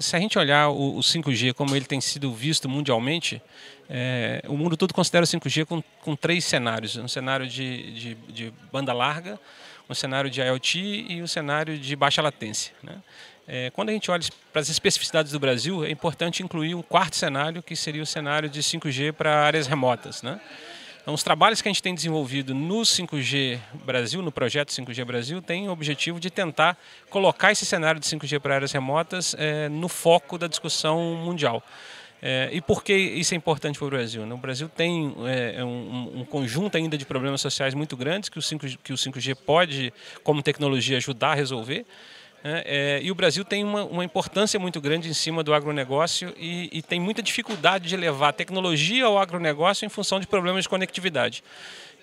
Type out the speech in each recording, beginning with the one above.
Se a gente olhar o, 5G como ele tem sido visto mundialmente, é, o mundo todo considera o 5G com, com três cenários: um cenário de, de, de, banda larga, um cenário de IoT e um cenário de baixa latência. Né? É, quando a gente olha para as especificidades do Brasil, é importante incluir um quarto cenário, que seria o cenário de 5G para áreas remotas. Né? Então, os trabalhos que a gente tem desenvolvido no 5G Brasil, no projeto 5G Brasil, tem o objetivo de tentar colocar esse cenário de 5G para áreas remotas é, no foco da discussão mundial. É, e por que isso é importante para o Brasil? Né? O Brasil tem é, um, um, conjunto ainda de problemas sociais muito grandes que o, 5G, que o 5G pode, como tecnologia, ajudar a resolver. É, é, e o Brasil tem uma, uma, importância muito grande em cima do agronegócio e, e, tem muita dificuldade de levar tecnologia ao agronegócio em função de problemas de conectividade.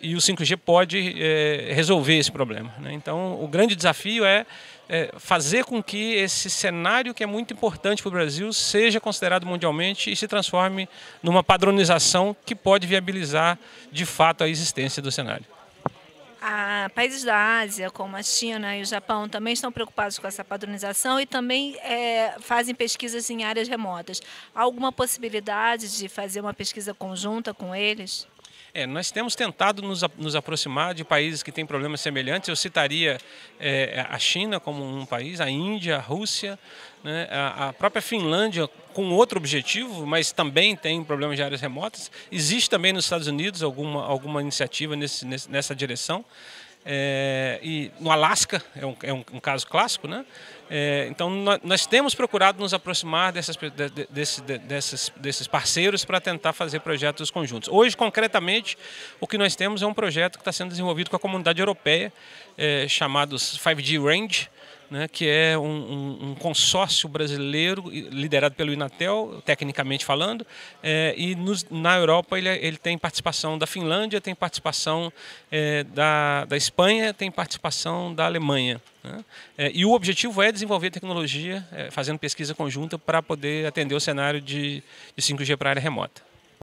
E o 5G pode é, resolver esse problema. Né? Então, o grande desafio é, é, fazer com que esse cenário, que é muito importante para o Brasil, seja considerado mundialmente e se transforme numa padronização que pode viabilizar, de fato, a existência do cenário a países da Ásia, como a China e o Japão, também estão preocupados com essa padronização e também é, fazem pesquisas em áreas remotas. Há alguma possibilidade de fazer uma pesquisa conjunta com eles? É, nós temos tentado nos, nos, aproximar de países que têm problemas semelhantes. Eu citaria é, a China como um país, a Índia, a Rússia, né, a, a, própria Finlândia com outro objetivo, mas também tem problemas de áreas remotas. Existe também nos Estados Unidos alguma, alguma iniciativa nesse, nessa direção. É, e no Alasca é um, é um, um caso clássico, né? É, então nós, nós, temos procurado nos aproximar dessas, de, de, desse, de, desses, desses parceiros para tentar fazer projetos conjuntos. Hoje, concretamente, o que nós temos é um projeto que está sendo desenvolvido com a comunidade europeia, é, chamado 5G Range, né, que é um, um, um, consórcio brasileiro liderado pelo Inatel, tecnicamente falando, é, e nos, na Europa ele, ele, tem participação da Finlândia, tem participação é, da, da Espanha, tem participação da Alemanha. Né? É, e o objetivo é desenvolver tecnologia, é, fazendo pesquisa conjunta para poder atender o cenário de, de 5G para a área remota.